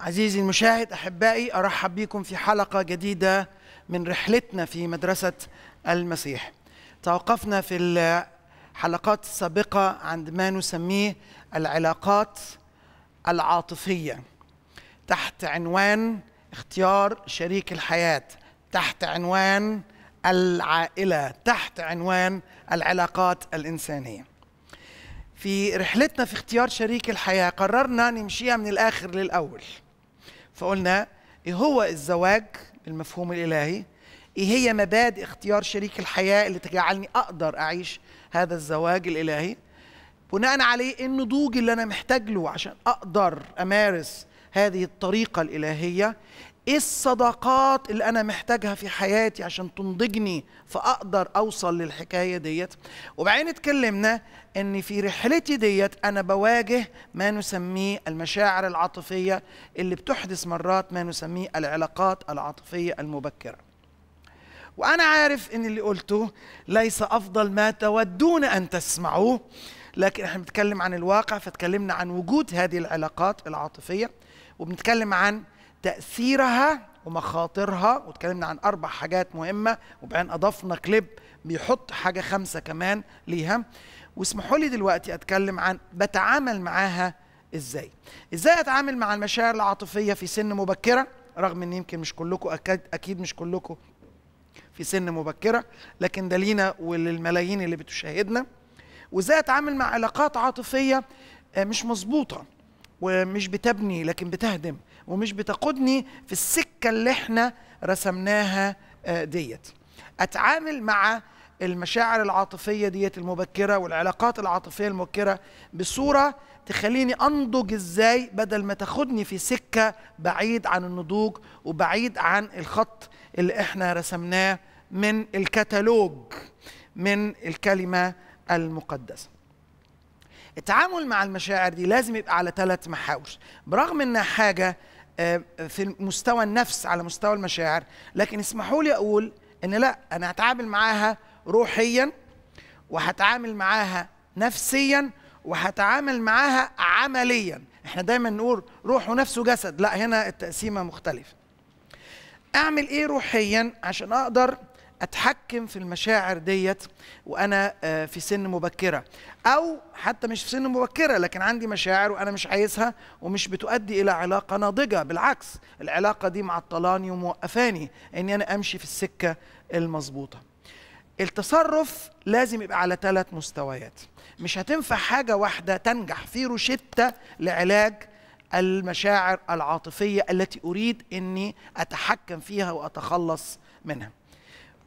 عزيزي المشاهد احبائي ارحب بكم في حلقه جديده من رحلتنا في مدرسه المسيح. توقفنا في الحلقات السابقه عند ما نسميه العلاقات العاطفيه تحت عنوان اختيار شريك الحياه، تحت عنوان العائله، تحت عنوان العلاقات الانسانيه. في رحلتنا في اختيار شريك الحياه قررنا نمشيها من الاخر للاول. فقلنا إيه هو الزواج المفهوم الإلهي إيه هي مبادئ اختيار شريك الحياة اللي تجعلني أقدر أعيش هذا الزواج الإلهي بناء عليه إيه النضوج اللي أنا محتاج له عشان أقدر أمارس هذه الطريقة الإلهية ايه الصداقات اللي انا محتاجها في حياتي عشان تنضجني فاقدر اوصل للحكايه ديت وبعدين اتكلمنا ان في رحلتي ديت انا بواجه ما نسميه المشاعر العاطفيه اللي بتحدث مرات ما نسميه العلاقات العاطفيه المبكره وانا عارف ان اللي قلته ليس افضل ما تودون ان تسمعوه لكن احنا بنتكلم عن الواقع فتكلمنا عن وجود هذه العلاقات العاطفيه وبنتكلم عن تاثيرها ومخاطرها وتكلمنا عن اربع حاجات مهمه وبعدين اضفنا كليب بيحط حاجه خمسه كمان ليها واسمحوا لي دلوقتي اتكلم عن بتعامل معاها ازاي ازاي اتعامل مع المشاعر العاطفيه في سن مبكره رغم ان يمكن مش كلكم اكيد مش كلكم في سن مبكره لكن ده لينا وللملايين اللي بتشاهدنا وازاي اتعامل مع علاقات عاطفيه آه، مش مظبوطه ومش بتبني لكن بتهدم ومش بتقودني في السكه اللي احنا رسمناها آه، ديت اتعامل مع المشاعر العاطفية ديت المبكرة والعلاقات العاطفية المبكرة بصورة تخليني أنضج إزاي بدل ما تاخدني في سكة بعيد عن النضوج وبعيد عن الخط اللي إحنا رسمناه من الكتالوج من الكلمة المقدسة التعامل مع المشاعر دي لازم يبقى على ثلاث محاور برغم انها حاجه آه، في مستوى النفس على مستوى المشاعر لكن اسمحوا لي اقول ان لا انا هتعامل معاها روحيا وهتعامل معاها نفسيا وهتعامل معاها عمليا احنا دايما نقول روح ونفس وجسد لا هنا التقسيمه مختلفه اعمل ايه روحيا عشان اقدر اتحكم في المشاعر ديت وانا آه، في سن مبكره او حتى مش في سن مبكره لكن عندي مشاعر وانا مش عايزها ومش بتؤدي الى علاقه ناضجه بالعكس العلاقه دي معطلاني وموقفاني اني انا امشي في السكه المظبوطه التصرف لازم يبقى على ثلاث مستويات مش هتنفع حاجه واحده تنجح في روشته لعلاج المشاعر العاطفيه التي اريد اني اتحكم فيها واتخلص منها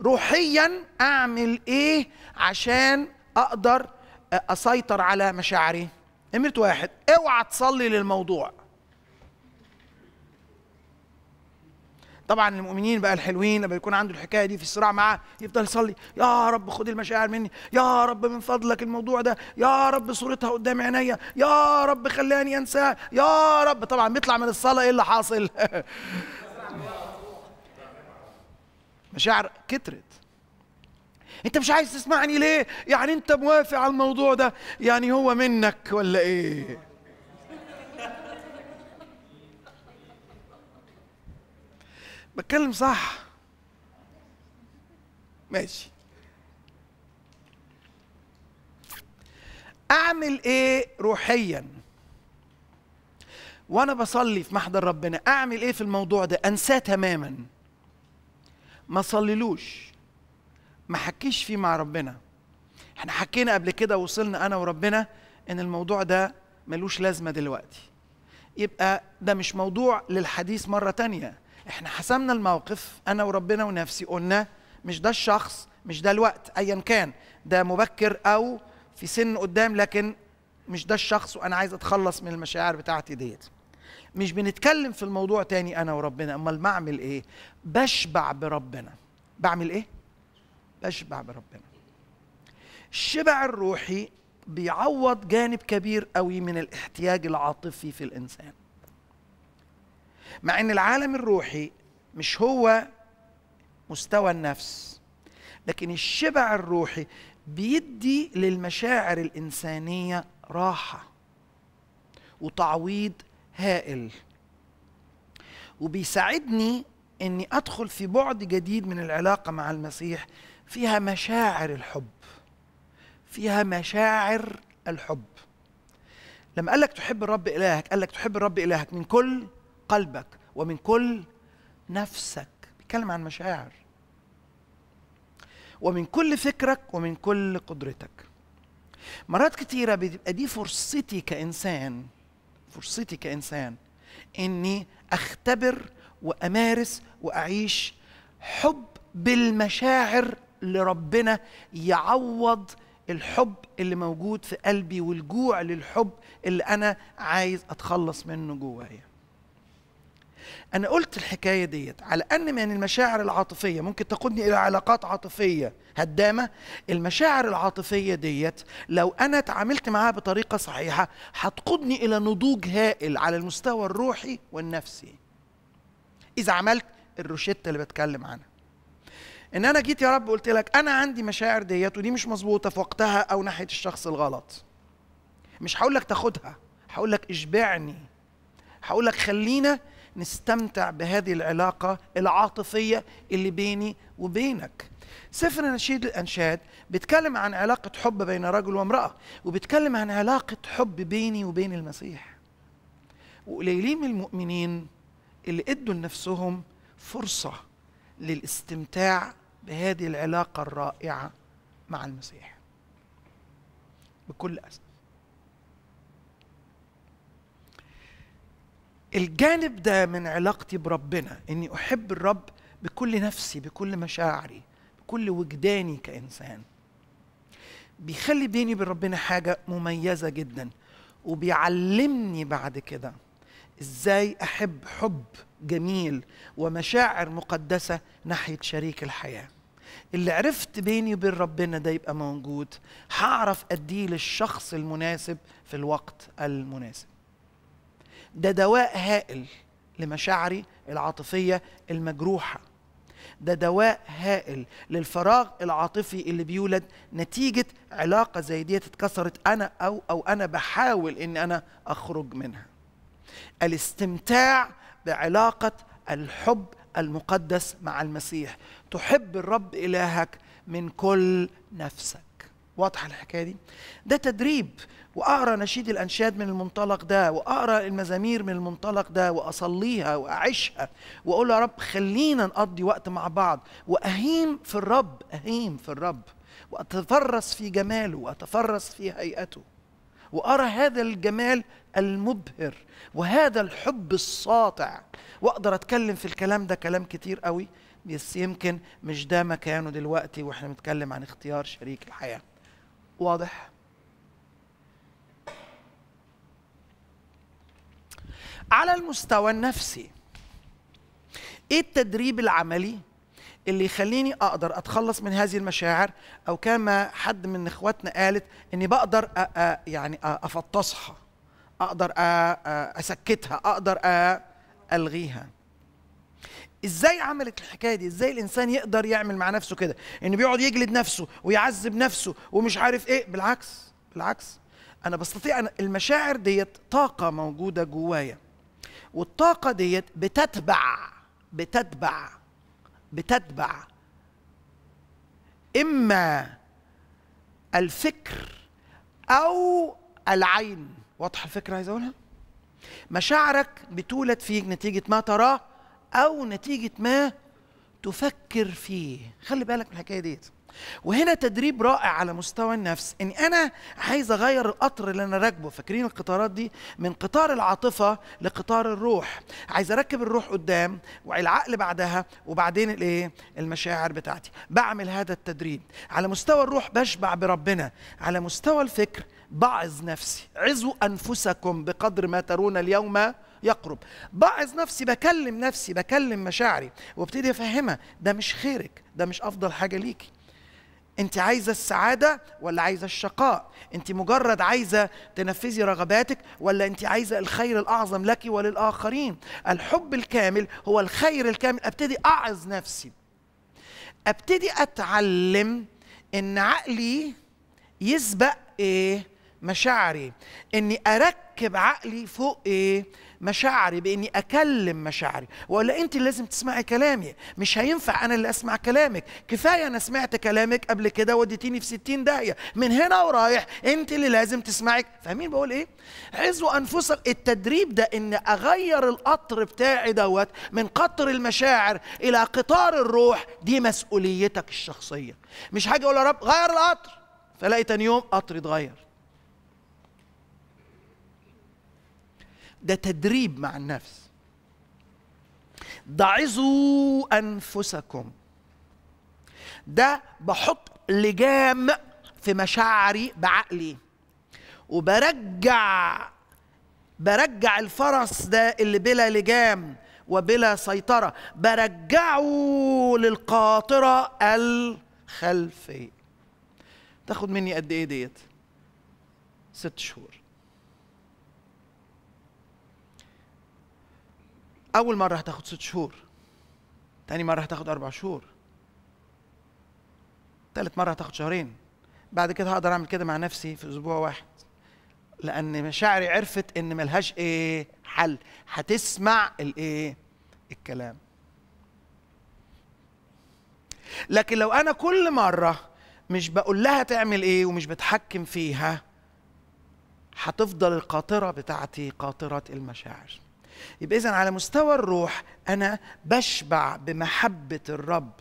روحيا اعمل ايه عشان اقدر اسيطر على مشاعري امرت واحد اوعى تصلي للموضوع طبعا المؤمنين بقى الحلوين لما يكون عنده الحكايه دي في الصراع معاه يفضل يصلي يا رب خد المشاعر مني يا رب من فضلك الموضوع ده يا رب صورتها قدام عينيا يا رب خلاني انساها يا رب طبعا بيطلع من الصلاه ايه اللي حاصل مشاعر كترت انت مش عايز تسمعني ليه يعني انت موافق على الموضوع ده يعني هو منك ولا ايه بتكلم صح ماشي اعمل ايه روحيا وانا بصلي في محضر ربنا اعمل ايه في الموضوع ده انساه تماما ما صليلوش ما حكيش فيه مع ربنا احنا حكينا قبل كده وصلنا انا وربنا ان الموضوع ده ملوش لازمه دلوقتي يبقى ده مش موضوع للحديث مره تانية احنا حسمنا الموقف انا وربنا ونفسي قلنا مش ده الشخص مش ده الوقت ايا كان ده مبكر او في سن قدام لكن مش ده الشخص وانا عايز اتخلص من المشاعر بتاعتي ديت مش بنتكلم في الموضوع تاني انا وربنا امال ما اعمل ايه بشبع بربنا بعمل ايه بشبع بربنا الشبع الروحي بيعوض جانب كبير قوي من الاحتياج العاطفي في الانسان مع ان العالم الروحي مش هو مستوى النفس لكن الشبع الروحي بيدي للمشاعر الانسانيه راحه وتعويض هائل وبيساعدني اني ادخل في بعد جديد من العلاقه مع المسيح فيها مشاعر الحب فيها مشاعر الحب لما قال لك تحب الرب الهك قال لك تحب الرب الهك من كل قلبك ومن كل نفسك بيتكلم عن مشاعر ومن كل فكرك ومن كل قدرتك مرات كتيرة بتبقى دي فرصتي كإنسان فرصتي كإنسان إني أختبر وأمارس وأعيش حب بالمشاعر لربنا يعوض الحب اللي موجود في قلبي والجوع للحب اللي أنا عايز أتخلص منه جوايا انا قلت الحكايه ديت على ان من المشاعر العاطفيه ممكن تقودني الى علاقات عاطفيه هدامه المشاعر العاطفيه ديت لو انا اتعاملت معاها بطريقه صحيحه هتقودني الى نضوج هائل على المستوى الروحي والنفسي اذا عملت الروشته اللي بتكلم عنها ان انا جيت يا رب قلت لك انا عندي مشاعر ديت ودي مش مظبوطه في وقتها او ناحيه الشخص الغلط مش هقول لك تاخدها هقول لك اشبعني هقول لك خلينا نستمتع بهذه العلاقه العاطفيه اللي بيني وبينك سفر نشيد الانشاد بيتكلم عن علاقه حب بين رجل وامراه وبيتكلم عن علاقه حب بيني وبين المسيح وقليلين من المؤمنين اللي ادوا لنفسهم فرصه للاستمتاع بهذه العلاقه الرائعه مع المسيح بكل أسف الجانب ده من علاقتي بربنا اني احب الرب بكل نفسي بكل مشاعري بكل وجداني كانسان بيخلي بيني وبين ربنا حاجه مميزه جدا وبيعلمني بعد كده ازاي احب حب جميل ومشاعر مقدسه ناحيه شريك الحياه اللي عرفت بيني وبين ربنا ده يبقى موجود هعرف اديه للشخص المناسب في الوقت المناسب ده دواء هائل لمشاعري العاطفيه المجروحه ده دواء هائل للفراغ العاطفي اللي بيولد نتيجه علاقه زي دي اتكسرت انا او او انا بحاول ان انا اخرج منها الاستمتاع بعلاقه الحب المقدس مع المسيح تحب الرب الهك من كل نفسك واضحه الحكايه دي ده تدريب واقرا نشيد الانشاد من المنطلق ده واقرا المزامير من المنطلق ده واصليها واعيشها واقول يا رب خلينا نقضي وقت مع بعض واهيم في الرب اهيم في الرب واتفرس في جماله واتفرس في هيئته وارى هذا الجمال المبهر وهذا الحب الساطع واقدر اتكلم في الكلام ده كلام كتير قوي بس يمكن مش ده مكانه دلوقتي واحنا بنتكلم عن اختيار شريك الحياه واضح على المستوى النفسي ايه التدريب العملي اللي يخليني اقدر اتخلص من هذه المشاعر او كما حد من اخواتنا قالت اني بقدر أ يعني افطسها اقدر أ اسكتها اقدر أ الغيها ازاي عملت الحكايه دي ازاي الانسان يقدر يعمل مع نفسه كده ان بيقعد يجلد نفسه ويعذب نفسه ومش عارف ايه بالعكس بالعكس انا بستطيع أنا المشاعر ديت طاقه موجوده جوايا والطاقه ديت بتتبع بتتبع بتتبع اما الفكر او العين واضحه الفكره عايز اقولها مشاعرك بتولد فيك نتيجه ما تراه أو نتيجة ما تفكر فيه خلي بالك من الحكاية ديت وهنا تدريب رائع على مستوى النفس ان انا عايز اغير القطر اللي انا راكبه فاكرين القطارات دي من قطار العاطفه لقطار الروح عايز اركب الروح قدام والعقل بعدها وبعدين الايه المشاعر بتاعتي بعمل هذا التدريب على مستوى الروح بشبع بربنا على مستوى الفكر بعظ نفسي عظوا انفسكم بقدر ما ترون اليوم يقرب بعظ نفسي بكلم نفسي بكلم مشاعري وابتدي افهمها ده مش خيرك ده مش افضل حاجه ليكي انت عايزه السعاده ولا عايزه الشقاء انت مجرد عايزه تنفذي رغباتك ولا انت عايزه الخير الاعظم لك وللاخرين الحب الكامل هو الخير الكامل ابتدي اعظ نفسي ابتدي اتعلم ان عقلي يسبق ايه مشاعري اني اركب عقلي فوق ايه مشاعري باني اكلم مشاعري ولا انت اللي لازم تسمعي كلامي مش هينفع انا اللي اسمع كلامك كفايه انا سمعت كلامك قبل كده وديتيني في 60 داهيه من هنا ورايح انت اللي لازم تسمعي فاهمين بقول ايه عزوا انفسك التدريب ده ان اغير القطر بتاعي دوت من قطر المشاعر الى قطار الروح دي مسؤوليتك الشخصيه مش حاجه اقول يا رب غير القطر فلقيت تاني يوم قطري اتغير ده تدريب مع النفس ضعزوا انفسكم ده بحط لجام في مشاعري بعقلي وبرجع برجع الفرس ده اللي بلا لجام وبلا سيطرة برجعه للقاطرة الخلفية تاخد مني قد ايه ديت ست شهور اول مره هتاخد ست شهور تاني مره هتاخد اربع شهور تالت مره هتاخد شهرين بعد كده هقدر اعمل كده مع نفسي في اسبوع واحد لان مشاعري عرفت ان ملهاش ايه حل هتسمع الايه الكلام لكن لو انا كل مره مش بقول لها تعمل ايه ومش بتحكم فيها هتفضل القاطره بتاعتي قاطره المشاعر يبقى اذا على مستوى الروح انا بشبع بمحبه الرب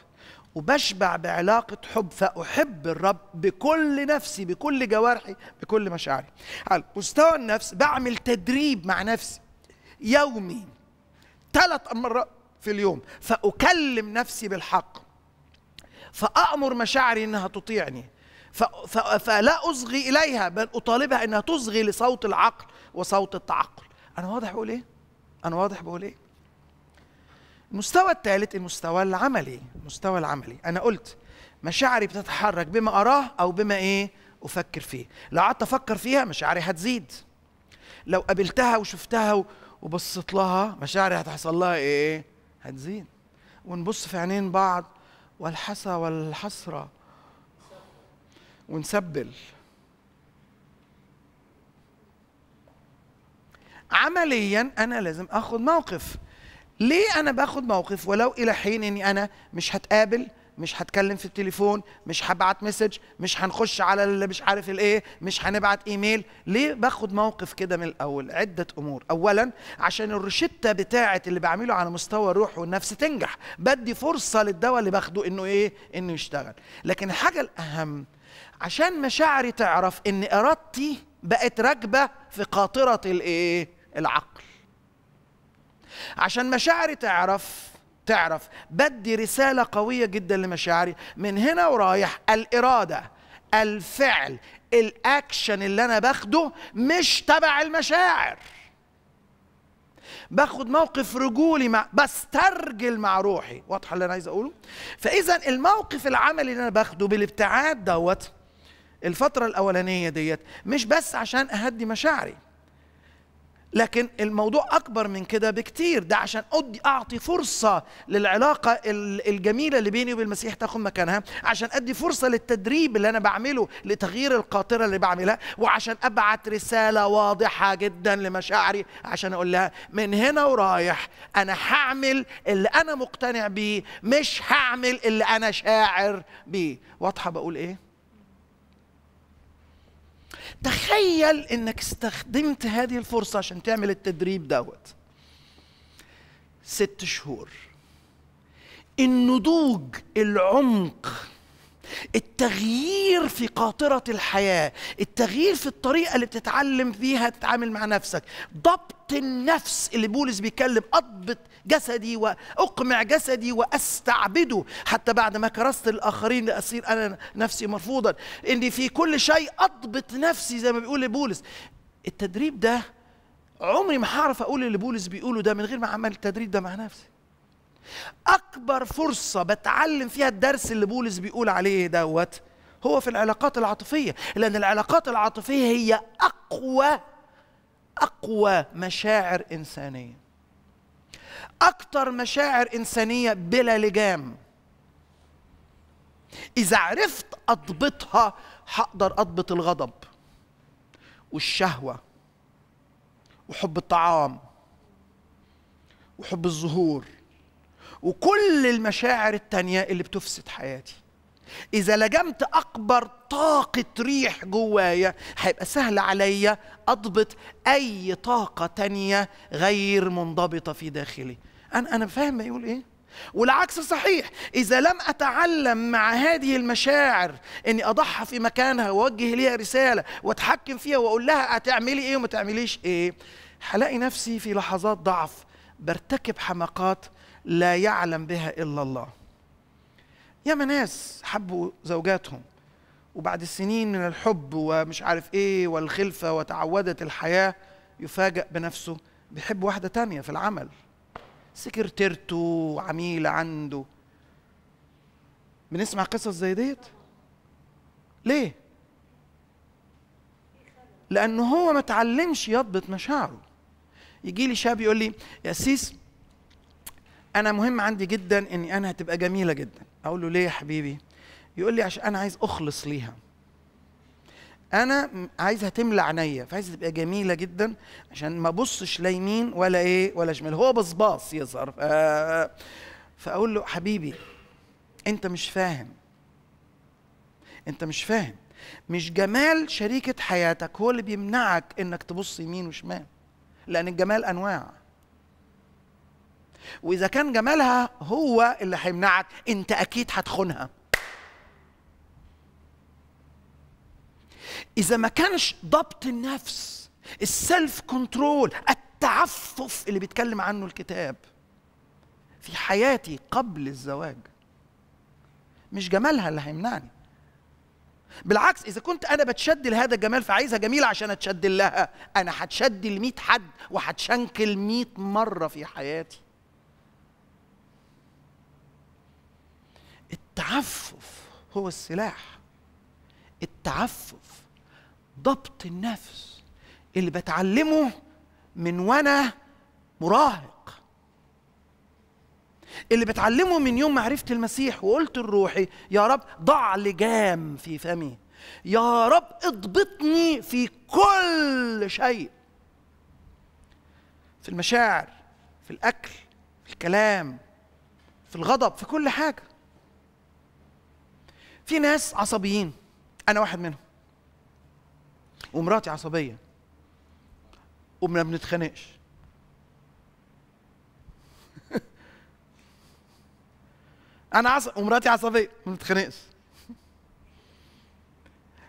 وبشبع بعلاقة حب فأحب الرب بكل نفسي بكل جوارحي بكل مشاعري على مستوى النفس بعمل تدريب مع نفسي يومي ثلاث مرات في اليوم فأكلم نفسي بالحق فأأمر مشاعري إنها تطيعني فلا أصغي إليها بل أطالبها إنها تصغي لصوت العقل وصوت التعقل أنا واضح أقول إيه؟ انا واضح بقول ايه المستوى الثالث المستوى العملي المستوى العملي انا قلت مشاعري بتتحرك بما اراه او بما ايه افكر فيه لو قعدت افكر فيها مشاعري هتزيد لو قابلتها وشفتها وبصيت لها مشاعري هتحصل لها ايه هتزيد ونبص في عينين بعض والحسى والحسره ونسبل عمليا انا لازم اخذ موقف ليه انا باخذ موقف ولو الى حين اني انا مش هتقابل مش هتكلم في التليفون مش هبعت مسج مش هنخش على اللي مش عارف الايه مش هنبعت ايميل ليه باخد موقف كده من الاول عده امور اولا عشان الروشته بتاعه اللي بعمله على مستوى الروح والنفس تنجح بدي فرصه للدواء اللي باخده انه ايه انه يشتغل لكن الحاجه الاهم عشان مشاعري تعرف ان ارادتي بقت راكبه في قاطره الايه العقل عشان مشاعري تعرف تعرف بدي رسالة قوية جدا لمشاعري من هنا ورايح الإرادة الفعل الأكشن اللي أنا باخده مش تبع المشاعر باخد موقف رجولي مع بسترجل مع روحي واضحه اللي انا عايز اقوله فاذا الموقف العملي اللي انا باخده بالابتعاد دوت الفتره الاولانيه ديت مش بس عشان اهدي مشاعري لكن الموضوع اكبر من كده بكتير ده عشان ادي اعطي فرصه للعلاقه الجميله اللي بيني وبين المسيح تاخد مكانها عشان ادي فرصه للتدريب اللي انا بعمله لتغيير القاطره اللي بعملها وعشان ابعت رساله واضحه جدا لمشاعري عشان اقول لها من هنا ورايح انا هعمل اللي انا مقتنع بيه مش هعمل اللي انا شاعر بيه واضحه بقول ايه تخيل انك استخدمت هذه الفرصه عشان تعمل التدريب دوت ست شهور النضوج العمق التغيير في قاطرة الحياة التغيير في الطريقة اللي بتتعلم فيها تتعامل مع نفسك ضبط النفس اللي بولس بيتكلم أضبط جسدي وأقمع جسدي وأستعبده حتى بعد ما كرست الآخرين لأصير أنا نفسي مرفوضا إني في كل شيء أضبط نفسي زي ما بيقول بولس التدريب ده عمري ما هعرف أقول اللي بولس بيقوله ده من غير ما أعمل التدريب ده مع نفسي اكبر فرصه بتعلم فيها الدرس اللي بولس بيقول عليه دوت هو في العلاقات العاطفيه لان العلاقات العاطفيه هي اقوى اقوى مشاعر انسانيه اكتر مشاعر انسانيه بلا لجام اذا عرفت اضبطها هقدر اضبط الغضب والشهوه وحب الطعام وحب الظهور وكل المشاعر التانية اللي بتفسد حياتي إذا لجمت أكبر طاقة ريح جوايا هيبقى سهل عليا أضبط أي طاقة تانية غير منضبطة في داخلي أنا أنا فاهم بيقول إيه؟ والعكس صحيح إذا لم أتعلم مع هذه المشاعر أني أضحى في مكانها وأوجه ليها رسالة وأتحكم فيها وأقول لها هتعملي إيه وما تعمليش إيه هلاقي نفسي في لحظات ضعف برتكب حماقات لا يعلم بها الا الله ياما ناس حبوا زوجاتهم وبعد سنين من الحب ومش عارف ايه والخلفه وتعودت الحياه يفاجأ بنفسه بيحب واحده تانية في العمل سكرتيرته عميله عنده بنسمع قصص زي ديت ليه لانه هو ما اتعلمش يضبط مشاعره يجي لي شاب يقول لي يا سيس انا مهم عندي جدا اني انا هتبقى جميله جدا اقول له ليه يا حبيبي يقول لي عشان انا عايز اخلص ليها انا عايزها تملى عينيا فعايز تبقى جميله جدا عشان ما ابصش لا يمين ولا ايه ولا شمال هو بصباص يظهر آه، آه، آه. فاقول له حبيبي انت مش فاهم انت مش فاهم مش جمال شريكه حياتك هو اللي بيمنعك انك تبص يمين وشمال لان الجمال انواع واذا كان جمالها هو اللي هيمنعك انت اكيد هتخونها اذا ما كانش ضبط النفس السلف كنترول التعفف اللي بيتكلم عنه الكتاب في حياتي قبل الزواج مش جمالها اللي هيمنعني بالعكس اذا كنت انا بتشد لهذا الجمال فعايزها جميله عشان اتشد لها انا هتشد ل 100 حد وهتشنكل 100 مره في حياتي التعفف هو السلاح التعفف ضبط النفس اللي بتعلمه من وانا مراهق اللي بتعلمه من يوم ما عرفت المسيح وقلت لروحي يا رب ضع لجام في فمي يا رب اضبطني في كل شيء في المشاعر في الاكل في الكلام في الغضب في كل حاجه في ناس عصبيين انا واحد منهم ومراتي عصبيه وما بنتخانقش انا عصب ومراتي عصبيه ما بنتخانقش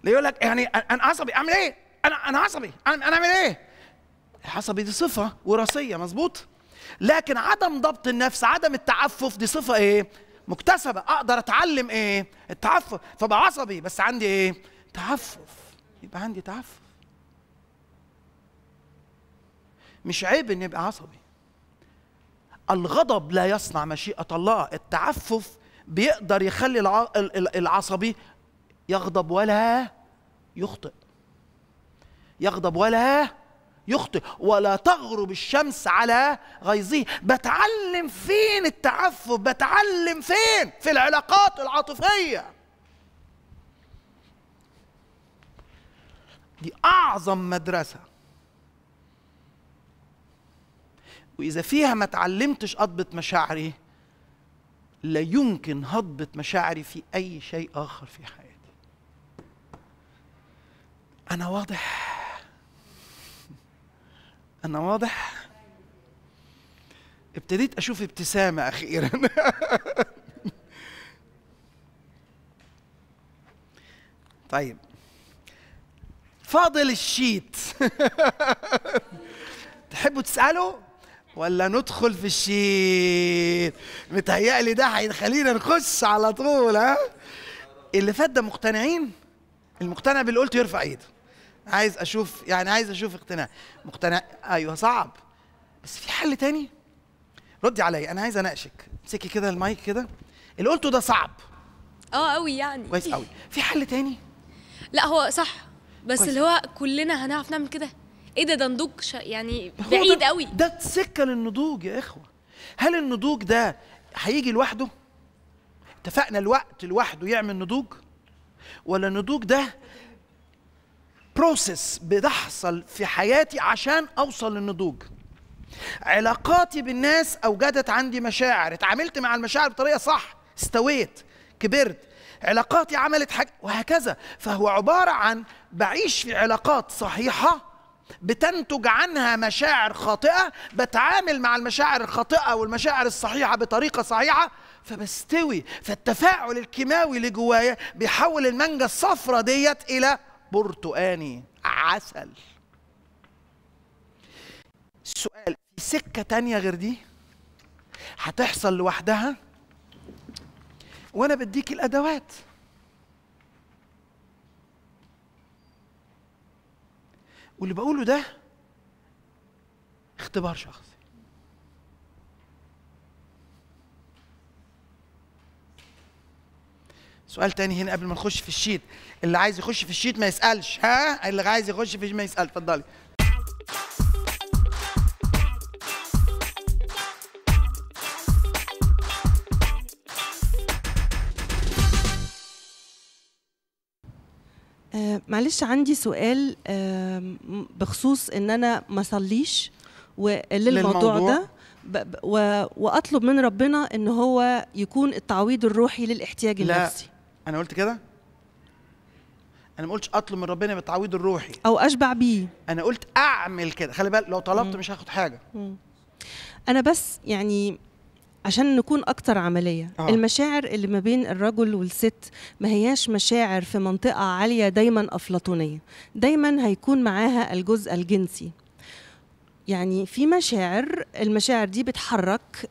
يقول لك يعني انا عصبي اعمل ايه انا انا عصبي انا انا اعمل ايه العصبي دي صفه وراثيه مظبوط لكن عدم ضبط النفس عدم التعفف دي صفه ايه مكتسبه اقدر اتعلم ايه التعفف فبقى عصبي بس عندي ايه تعفف يبقى عندي تعفف مش عيب ان يبقى عصبي الغضب لا يصنع مشيئه الله التعفف بيقدر يخلي العصبي يغضب ولا يخطئ يغضب ولا يخطئ ولا تغرب الشمس على غيظه بتعلم فين التعفف بتعلم فين في العلاقات العاطفيه دي اعظم مدرسه واذا فيها ما تعلمتش اضبط مشاعري لا يمكن هضبط مشاعري في اي شيء اخر في حياتي انا واضح أنا واضح؟ ابتديت أشوف ابتسامة أخيرا طيب فاضل الشيت تحبوا تسألوا ولا ندخل في الشيت متهيألي ده هيخلينا نخش على طول ها اللي فات ده مقتنعين المقتنع باللي قلته يرفع ايده عايز اشوف يعني عايز اشوف اقتناع مقتنع ايوه صعب بس في حل تاني ردي عليا انا عايز اناقشك امسكي كده المايك كده اللي قلته ده صعب اه قوي يعني كويس قوي في حل تاني لا هو صح بس كويس. اللي هو كلنا هنعرف نعمل كده ايه ده ده نضوج يعني بعيد ده ده سكه للنضوج يا اخوه هل النضوج ده هيجي لوحده اتفقنا الوقت لوحده يعمل نضوج ولا النضوج ده بروسيس بتحصل في حياتي عشان اوصل للنضوج علاقاتي بالناس اوجدت عندي مشاعر اتعاملت مع المشاعر بطريقه صح استويت كبرت علاقاتي عملت حاجه وهكذا فهو عباره عن بعيش في علاقات صحيحه بتنتج عنها مشاعر خاطئه بتعامل مع المشاعر الخاطئه والمشاعر الصحيحه بطريقه صحيحه فبستوي فالتفاعل الكيماوي اللي جوايا بيحول المانجا الصفراء ديت الى برتقاني عسل السؤال في سكة تانية غير دي هتحصل لوحدها وانا بديك الادوات واللي بقوله ده اختبار شخصي سؤال تاني هنا قبل ما نخش في الشيت اللي عايز يخش في الشيت ما يسالش ها اللي عايز يخش في ما يسال اتفضلي آه، معلش عندي سؤال آه، بخصوص ان انا ما صليش وللموضوع ده واطلب من ربنا ان هو يكون التعويض الروحي للاحتياج لا. النفسي انا قلت كده انا ما قلتش اطلب من ربنا بالتعويض الروحي او اشبع بيه انا قلت اعمل كده خلي بالك لو طلبت مم. مش هاخد حاجه مم. انا بس يعني عشان نكون اكتر عمليه آه. المشاعر اللي ما بين الرجل والست ما هياش مشاعر في منطقه عاليه دايما افلاطونيه دايما هيكون معاها الجزء الجنسي يعني في مشاعر المشاعر دي بتحرك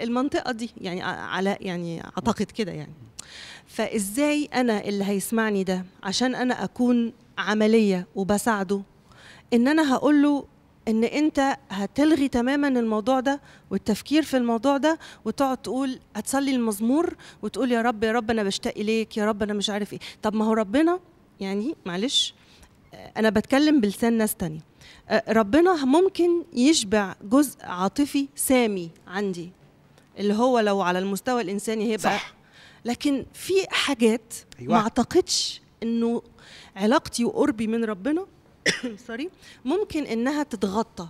المنطقه دي يعني على يعني اعتقد كده يعني فازاي انا اللي هيسمعني ده عشان انا اكون عمليه وبساعده ان انا هقول له ان انت هتلغي تماما الموضوع ده والتفكير في الموضوع ده وتقعد تقول هتصلي المزمور وتقول يا رب يا رب انا بشتاق اليك يا رب انا مش عارف ايه طب ما هو ربنا يعني معلش انا بتكلم بلسان ناس تانية ربنا ممكن يشبع جزء عاطفي سامي عندي اللي هو لو على المستوى الانساني هيبقى صح. لكن في حاجات أيوة. ما اعتقدش انه علاقتي وقربي من ربنا سوري ممكن انها تتغطى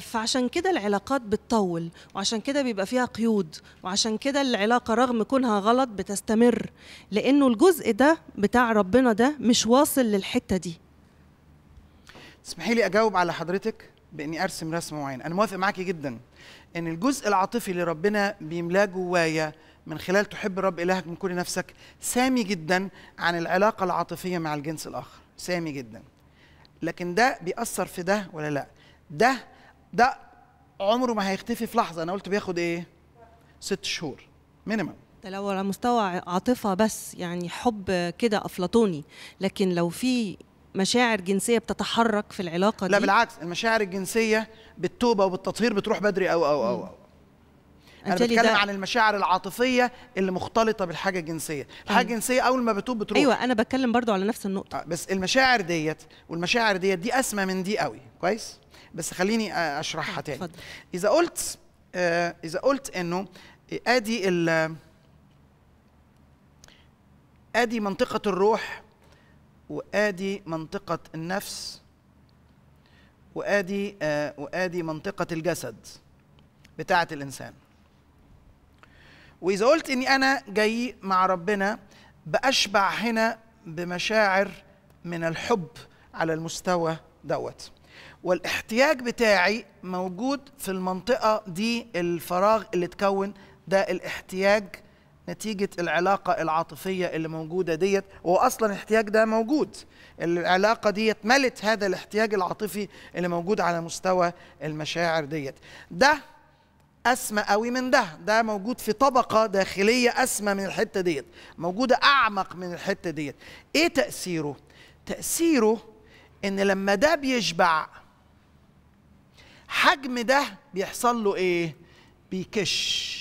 فعشان كده العلاقات بتطول وعشان كده بيبقى فيها قيود وعشان كده العلاقه رغم كونها غلط بتستمر لانه الجزء ده بتاع ربنا ده مش واصل للحته دي اسمحي لي اجاوب على حضرتك باني ارسم رسمه معينه انا موافق معاكي جدا ان الجزء العاطفي اللي ربنا بيملاه جوايا من خلال تحب الرب إلهك من كل نفسك سامي جدا عن العلاقة العاطفية مع الجنس الآخر سامي جدا لكن ده بيأثر في ده ولا لا ده ده عمره ما هيختفي في لحظة أنا قلت بياخد إيه ست شهور مينيمم ده لو على مستوى عاطفة بس يعني حب كده أفلاطوني لكن لو في مشاعر جنسية بتتحرك في العلاقة لا دي لا بالعكس المشاعر الجنسية بالتوبة وبالتطهير بتروح بدري أو أو أو, أو. انا بتكلم عن المشاعر العاطفيه اللي مختلطه بالحاجه الجنسيه الحاجه أيوة. الجنسيه اول ما بتوب بتروح ايوه انا بتكلم برضو على نفس النقطه آه، بس المشاعر ديت والمشاعر ديت دي اسمى من دي قوي كويس بس خليني اشرحها طيب، تاني اذا قلت آه اذا قلت انه ادي ال ادي منطقه الروح وادي منطقه النفس وادي آه وادي منطقه الجسد بتاعه الانسان واذا قلت اني انا جاي مع ربنا باشبع هنا بمشاعر من الحب على المستوى دوت والاحتياج بتاعي موجود في المنطقه دي الفراغ اللي اتكون ده الاحتياج نتيجة العلاقة العاطفية اللي موجودة ديت هو أصلا الاحتياج ده موجود العلاقة ديت ملت هذا الاحتياج العاطفي اللي موجود على مستوى المشاعر ديت ده اسمى قوي من ده ده موجود في طبقه داخليه اسمى من الحته ديت موجوده اعمق من الحته ديت ايه تاثيره تاثيره ان لما ده بيشبع حجم ده بيحصل له ايه بيكش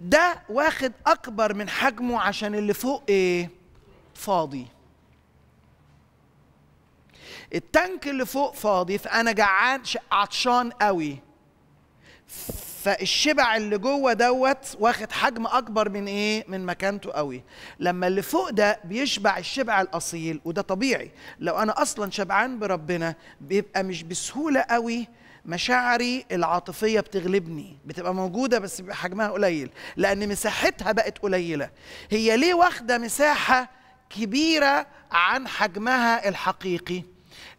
ده واخد اكبر من حجمه عشان اللي فوق ايه فاضي التانك اللي فوق فاضي فانا جعان عطشان قوي فالشبع اللي جوه دوت واخد حجم اكبر من ايه من مكانته قوي لما اللي فوق ده بيشبع الشبع الاصيل وده طبيعي لو انا اصلا شبعان بربنا بيبقى مش بسهوله قوي مشاعري العاطفيه بتغلبني بتبقى موجوده بس حجمها قليل لان مساحتها بقت قليله هي ليه واخده مساحه كبيره عن حجمها الحقيقي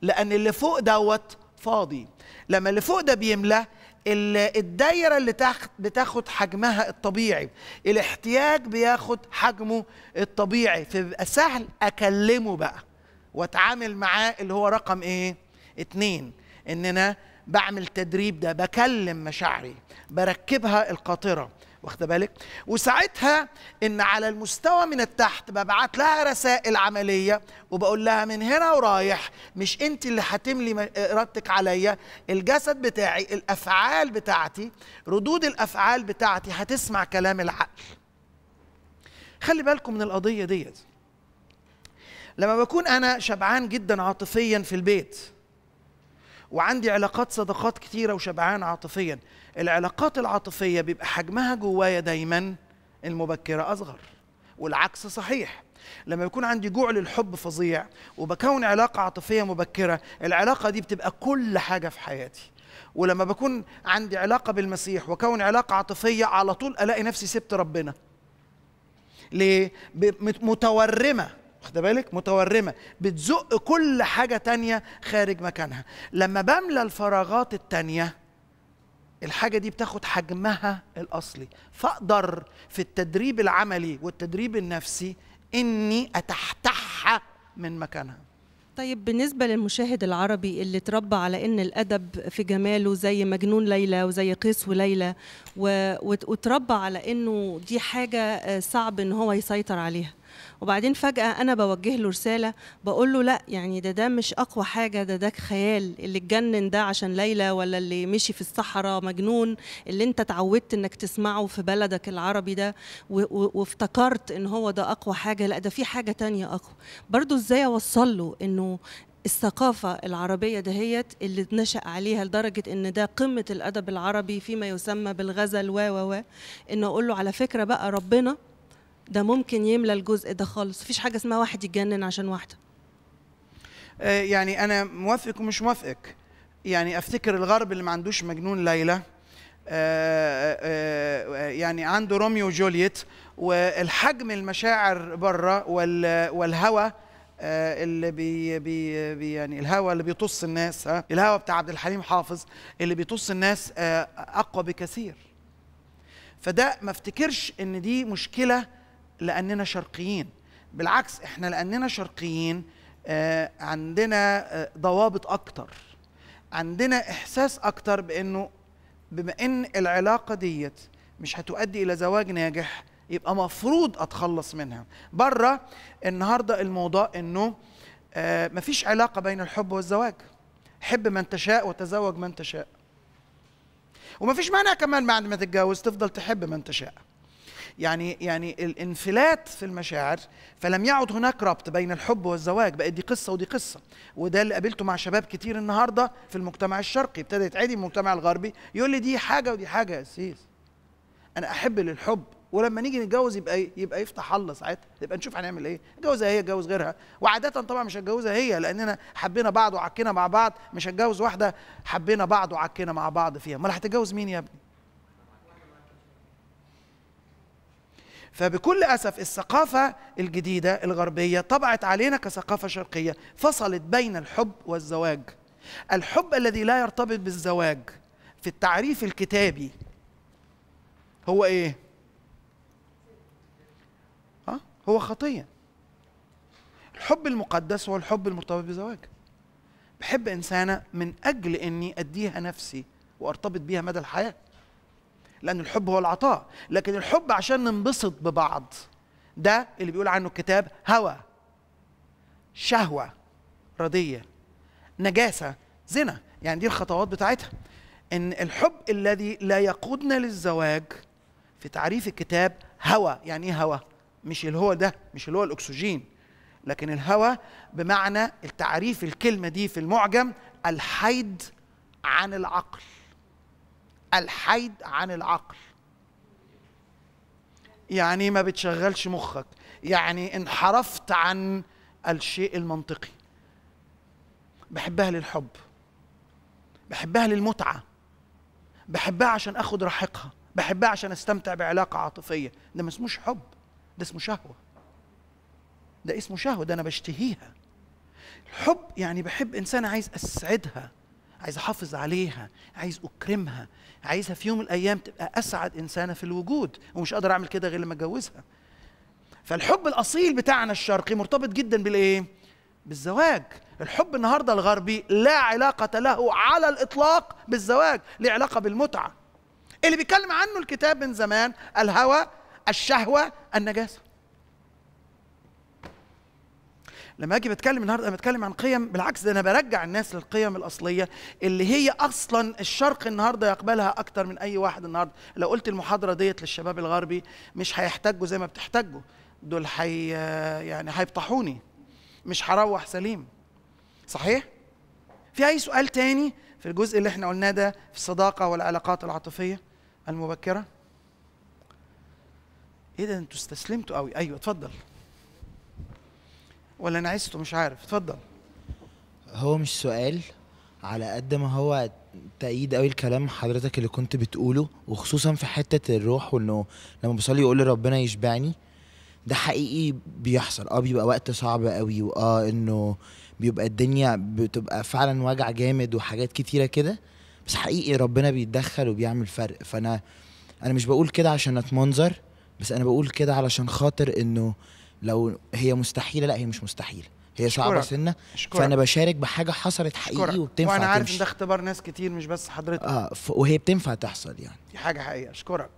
لأن اللي فوق دوت فاضي لما اللي فوق ده بيملى الدايرة اللي تحت بتاخد حجمها الطبيعي الاحتياج بياخد حجمه الطبيعي فبيبقى سهل أكلمه بقى واتعامل معاه اللي هو رقم ايه اتنين ان انا بعمل تدريب ده بكلم مشاعري بركبها القاطرة واخده بالك وساعتها ان على المستوى من التحت ببعت لها رسائل عمليه وبقول لها من هنا ورايح مش انت اللي هتملي ارادتك آه، عليا الجسد بتاعي الافعال بتاعتي ردود الافعال بتاعتي هتسمع كلام العقل خلي بالكم من القضيه ديت لما بكون انا شبعان جدا عاطفيا في البيت وعندي علاقات صداقات كتيره وشبعان عاطفيا العلاقات العاطفيه بيبقى حجمها جوايا دايما المبكره اصغر والعكس صحيح لما يكون عندي جوع للحب فظيع وبكون علاقه عاطفيه مبكره العلاقه دي بتبقى كل حاجه في حياتي ولما بكون عندي علاقه بالمسيح وكون علاقه عاطفيه على طول الاقي نفسي سبت ربنا ليه متورمه واخده بالك متورمه بتزق كل حاجه تانية خارج مكانها لما بملى الفراغات التانية الحاجه دي بتاخد حجمها الاصلي فاقدر في التدريب العملي والتدريب النفسي اني اتحتحها من مكانها طيب بالنسبة للمشاهد العربي اللي تربى على ان الادب في جماله زي مجنون ليلى وزي قيس وليلى واتربى على انه دي حاجة آه، صعب ان هو يسيطر عليها وبعدين فجاه انا بوجه له رساله بقول له لا يعني ده ده مش اقوى حاجه ده ده خيال اللي اتجنن ده عشان ليلى ولا اللي مشي في الصحراء مجنون اللي انت اتعودت انك تسمعه في بلدك العربي ده وافتكرت ان هو ده اقوى حاجه لا ده في حاجه تانية اقوى برضو ازاي اوصل له انه الثقافة العربية دهيت اللي اتنشأ عليها لدرجة إن ده قمة الأدب العربي فيما يسمى بالغزل و و و إن أقول له على فكرة بقى ربنا ده ممكن يملى الجزء ده خالص مفيش حاجه اسمها واحد يتجنن عشان واحده آه، يعني انا موافقك ومش موافقك يعني افتكر الغرب اللي ما عندوش مجنون ليلى آه، آه، يعني عنده روميو وجولييت والحجم المشاعر بره والهوى اللي بي بي, بي يعني الهوى اللي بيطص الناس ها الهوى بتاع عبد الحليم حافظ اللي بيطص الناس اقوى بكثير فده ما افتكرش ان دي مشكله لاننا شرقيين بالعكس احنا لاننا شرقيين آه، عندنا آه، ضوابط اكتر عندنا احساس اكتر بانه بما ان العلاقه ديت مش هتؤدي الى زواج ناجح يبقى مفروض اتخلص منها بره النهارده الموضوع انه آه، مفيش علاقه بين الحب والزواج حب من تشاء وتزوج من تشاء ومفيش معنى كمان بعد ما تتجوز تفضل تحب من تشاء يعني يعني الانفلات في المشاعر فلم يعد هناك ربط بين الحب والزواج بقت دي قصه ودي قصه وده اللي قابلته مع شباب كتير النهارده في المجتمع الشرقي ابتدى يتعدي المجتمع الغربي يقول لي دي حاجه ودي حاجه يا سيس انا احب للحب ولما نيجي نتجوز يبقى يبقى يفتح الله ساعتها يبقى نشوف هنعمل ايه اتجوزها هي اتجوز غيرها وعاده طبعا مش هتجوزها هي لاننا حبينا بعض وعكينا مع بعض مش هتجوز واحده حبينا بعض وعكينا مع بعض فيها امال هتتجوز مين يا ابني فبكل أسف الثقافة الجديدة الغربية طبعت علينا كثقافة شرقية فصلت بين الحب والزواج الحب الذي لا يرتبط بالزواج في التعريف الكتابي هو إيه؟ ها؟ آه، هو خطية الحب المقدس هو الحب المرتبط بزواج بحب إنسانة من أجل أني أديها نفسي وأرتبط بيها مدى الحياة لأن الحب هو العطاء لكن الحب عشان ننبسط ببعض ده اللي بيقول عنه الكتاب هوى شهوة ردية نجاسة زنا يعني دي الخطوات بتاعتها ان الحب الذي لا يقودنا للزواج في تعريف الكتاب هوى يعني ايه هوى مش اللي هو ده مش اللي هو الاكسجين لكن الهوى بمعنى التعريف الكلمه دي في المعجم الحيد عن العقل الحيد عن العقل يعني ما بتشغلش مخك يعني انحرفت عن الشيء المنطقي بحبها للحب بحبها للمتعه بحبها عشان أخذ راحقها بحبها عشان استمتع بعلاقه عاطفيه ده ما اسموش حب ده اسمه شهوه ده اسمه شهوه ده انا بشتهيها الحب يعني بحب إنسانة عايز اسعدها عايز احافظ عليها عايز اكرمها عايزها في يوم من الايام تبقى اسعد انسانه في الوجود ومش قادر اعمل كده غير لما اتجوزها فالحب الاصيل بتاعنا الشرقي مرتبط جدا بالايه بالزواج الحب النهارده الغربي لا علاقه له على الاطلاق بالزواج له علاقه بالمتعه اللي بيتكلم عنه الكتاب من زمان الهوى الشهوه النجاسه لما اجي بتكلم النهارده انا بتكلم عن قيم بالعكس ده انا برجع الناس للقيم الاصليه اللي هي اصلا الشرق النهارده يقبلها اكتر من اي واحد النهارده لو قلت المحاضره ديت للشباب الغربي مش هيحتاجوا زي ما بتحتاجوا دول حي يعني هيبطحوني مش هروح سليم صحيح في اي سؤال تاني في الجزء اللي احنا قلناه ده في الصداقه والعلاقات العاطفيه المبكره ايه ده انتوا استسلمتوا قوي ايوه اتفضل ولا انا عزته مش عارف اتفضل هو مش سؤال على قد ما هو تأييد قوي الكلام حضرتك اللي كنت بتقوله وخصوصا في حتة الروح وانه لما بصلي يقول ربنا يشبعني ده حقيقي بيحصل اه بيبقى وقت صعب قوي واه انه بيبقى الدنيا بتبقى فعلا وجع جامد وحاجات كتيرة كده بس حقيقي ربنا بيتدخل وبيعمل فرق فانا انا مش بقول كده عشان اتمنظر بس انا بقول كده علشان خاطر انه لو هي مستحيله لا هي مش مستحيله هي صعبه سنه فانا بشارك بحاجه حصلت حقيقي وبتنفع وانا عارف ان ده اختبار ناس كتير مش بس حضرتك اه وهي بتنفع تحصل يعني دي حاجه حقيقيه اشكرك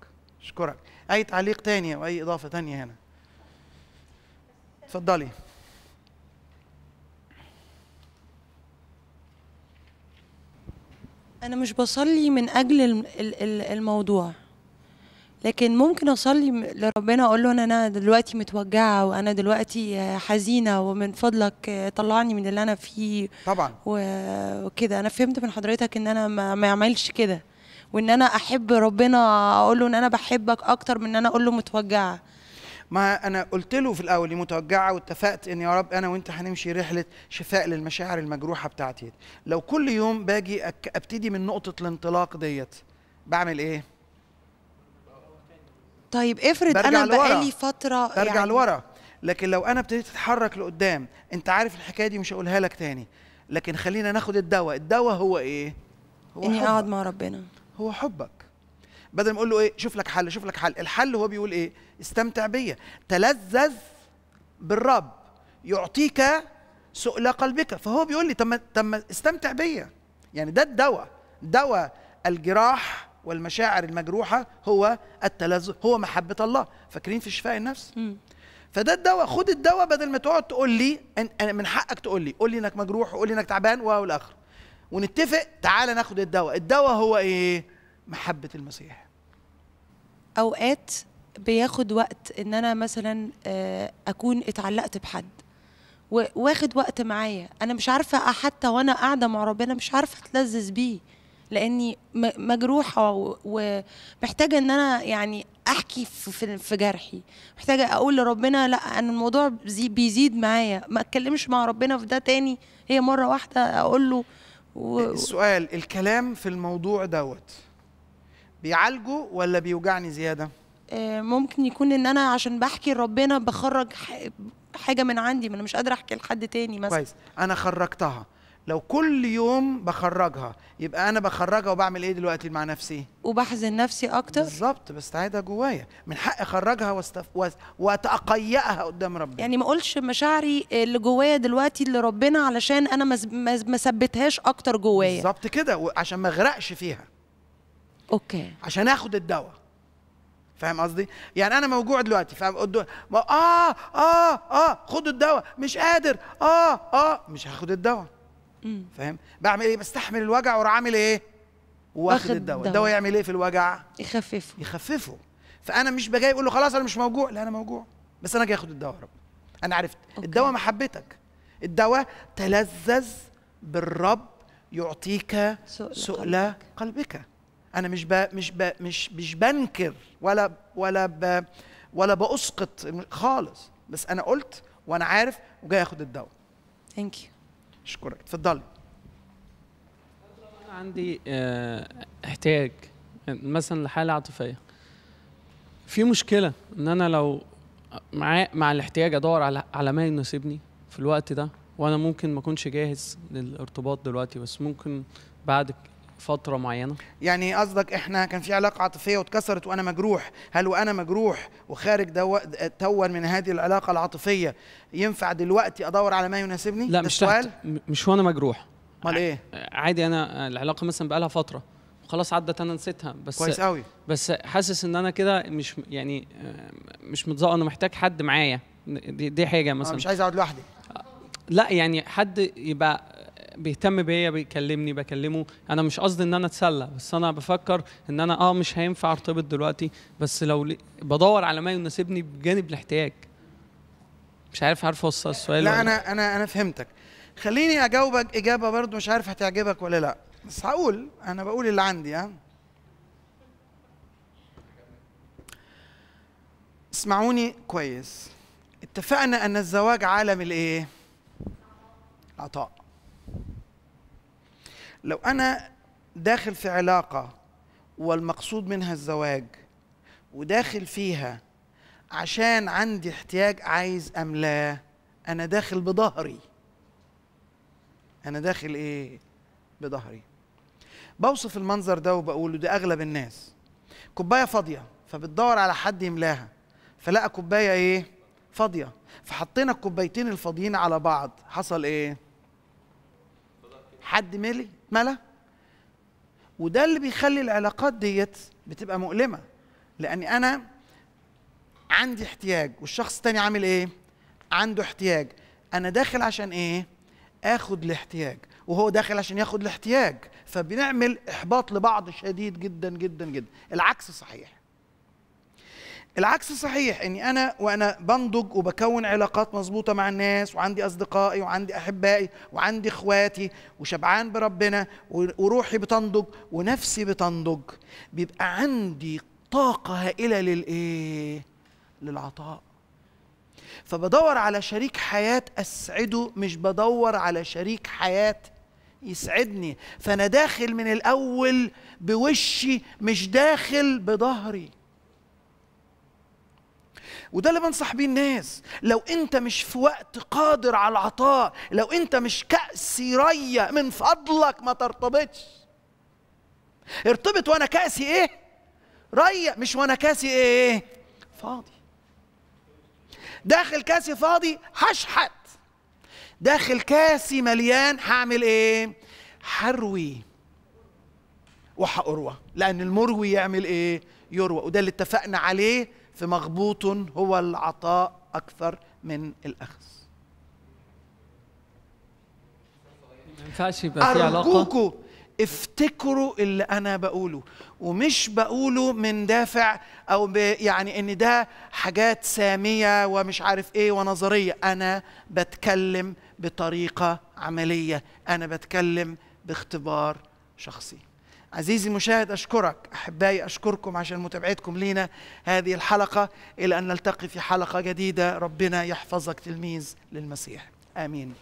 اشكرك اي تعليق تاني او اي اضافه تانية هنا اتفضلي انا مش بصلي من اجل الموضوع لكن ممكن اصلي لربنا اقول له انا دلوقتي متوجعه وانا دلوقتي آه، حزينه ومن فضلك آه، طلعني من اللي انا فيه طبعا وكده انا فهمت من حضرتك ان انا ما اعملش كده وان انا احب ربنا اقول له ان انا بحبك اكتر من ان انا اقول له متوجعه ما انا قلت له في الاول متوجعه واتفقت ان يا رب انا وانت هنمشي رحله شفاء للمشاعر المجروحه بتاعتي لو كل يوم باجي ابتدي من نقطه الانطلاق ديت بعمل ايه طيب افرض انا بقالي فتره برجع يعني... لورا لكن لو انا ابتديت اتحرك لقدام انت عارف الحكايه دي مش هقولها لك تاني لكن خلينا ناخد الدواء الدواء هو ايه هو اني اقعد مع ربنا هو حبك بدل ما اقول له ايه شوف لك حل شوف لك حل الحل هو بيقول ايه استمتع بيا تلذذ بالرب يعطيك سؤل قلبك فهو بيقول لي طب طب استمتع بيا يعني ده الدواء دواء الجراح والمشاعر المجروحه هو التلذذ هو محبه الله فاكرين في شفاء النفس م. فده الدواء خد الدواء بدل ما تقعد تقول لي من حقك تقول لي قول لي انك مجروح وقول لي انك تعبان الاخر ونتفق تعالى ناخد الدواء الدواء هو ايه محبه المسيح اوقات بياخد وقت ان انا مثلا آه، اكون اتعلقت بحد واخد وقت معايا انا مش عارفه حتى وانا قاعده مع ربنا مش عارفه اتلذذ بيه لاني مجروحه ومحتاجه ان انا يعني احكي في في جرحي محتاجه اقول لربنا لا انا الموضوع بيزيد معايا ما اتكلمش مع ربنا في ده تاني هي مره واحده اقول له و... السؤال الكلام في الموضوع دوت بيعالجه ولا بيوجعني زياده آه، ممكن يكون ان انا عشان بحكي لربنا بخرج حاجه من عندي ما انا مش قادره احكي لحد تاني مثلا كويس انا خرجتها لو كل يوم بخرجها يبقى انا بخرجها وبعمل ايه دلوقتي مع نفسي وبحزن نفسي اكتر بالظبط بستعيدها جوايا من حقي اخرجها واستف... واتقيأها قدام ربنا يعني ما اقولش مشاعري اللي جوايا دلوقتي اللي ربنا علشان انا ما ثبتهاش اكتر جوايا بالظبط كده عشان ما اغرقش فيها اوكي عشان اخد الدواء فاهم قصدي؟ يعني انا موجوع دلوقتي فاهم اه اه اه خد الدواء مش قادر اه اه مش هاخد الدواء فاهم بعمل ايه بستحمل الوجع ورا عامل ايه واخد الدواء الدواء يعمل ايه في الوجع يخففه يخففه فانا مش بجاي اقول له خلاص انا مش موجوع لا انا موجوع بس انا جاي اخد الدواء يا رب انا عرفت أوكي. الدواء محبتك الدواء تلذذ بالرب يعطيك سؤل قلبك انا مش ب... مش ب... مش مش بنكر ولا ولا ب... ولا باسقط خالص بس انا قلت وانا عارف وجاي اخد الدواء ثانك يو اشكرك تفضلي انا عندي آه، احتياج مثلا لحاله عاطفيه في مشكله ان انا لو مع مع الاحتياج ادور على على ما يناسبني في الوقت ده وانا ممكن ما اكونش جاهز للارتباط دلوقتي بس ممكن بعد فترة معينة؟ يعني قصدك احنا كان في علاقة عاطفية واتكسرت وانا مجروح، هل وانا مجروح وخارج دو... تور من هذه العلاقة العاطفية ينفع دلوقتي ادور على ما يناسبني؟ لا مش تحت مش وانا مجروح امال ايه؟ عادي انا العلاقة مثلا بقالها فترة خلاص عدت انا نسيتها بس كويس قوي بس حاسس ان انا كده مش يعني آه، مش متزق انا محتاج حد معايا دي, دي حاجة آه، مثلا مش عايز اقعد لوحدي آه، لا يعني حد يبقى بيهتم بيا بيكلمني بكلمه انا مش قصدي ان انا اتسلى بس انا بفكر ان انا اه مش هينفع ارتبط دلوقتي بس لو لي بدور على ما يناسبني بجانب الاحتياج مش عارف عارف اوصل السؤال لا انا انا انا فهمتك خليني اجاوبك اجابه برضو مش عارف هتعجبك ولا لا بس هقول انا بقول اللي عندي ها اسمعوني كويس اتفقنا ان الزواج عالم الايه عطاء لو انا داخل في علاقه والمقصود منها الزواج وداخل فيها عشان عندي احتياج عايز املاه انا داخل بظهري انا داخل ايه بظهري بوصف المنظر ده وبقول ده اغلب الناس كوبايه فاضيه فبتدور على حد يملاها فلقى كوبايه ايه فاضيه فحطينا الكوبايتين الفاضيين على بعض حصل ايه حد ملي ملا وده اللي بيخلي العلاقات ديت بتبقى مؤلمه لان انا عندي احتياج والشخص التاني عامل ايه عنده احتياج انا داخل عشان ايه اخد الاحتياج وهو داخل عشان ياخد الاحتياج فبنعمل احباط لبعض شديد جدا جدا جدا العكس صحيح العكس صحيح اني انا وانا بنضج وبكون علاقات مظبوطه مع الناس وعندي اصدقائي وعندي احبائي وعندي اخواتي وشبعان بربنا وروحي بتنضج ونفسي بتنضج بيبقى عندي طاقه هائله للايه للعطاء فبدور على شريك حياه اسعده مش بدور على شريك حياه يسعدني فانا داخل من الاول بوشي مش داخل بظهري وده اللي بنصح بيه الناس لو انت مش في وقت قادر على العطاء لو انت مش كأس ريا من فضلك ما ترتبطش ارتبط وانا كأسي ايه ريا مش وانا كأسي ايه, ايه؟ فاضي داخل كأسي فاضي هشحت داخل كأسي مليان هعمل ايه حروي وهأروى لأن المروي يعمل ايه يروى وده اللي اتفقنا عليه في مغبوط هو العطاء اكثر من الاخذ ينفعش يبقى في علاقه افتكروا اللي انا بقوله ومش بقوله من دافع او يعني ان ده حاجات ساميه ومش عارف ايه ونظريه انا بتكلم بطريقه عمليه انا بتكلم باختبار شخصي عزيزي المشاهد أشكرك أحبائي أشكركم عشان متابعتكم لينا هذه الحلقة إلى أن نلتقي في حلقة جديدة ربنا يحفظك تلميذ للمسيح آمين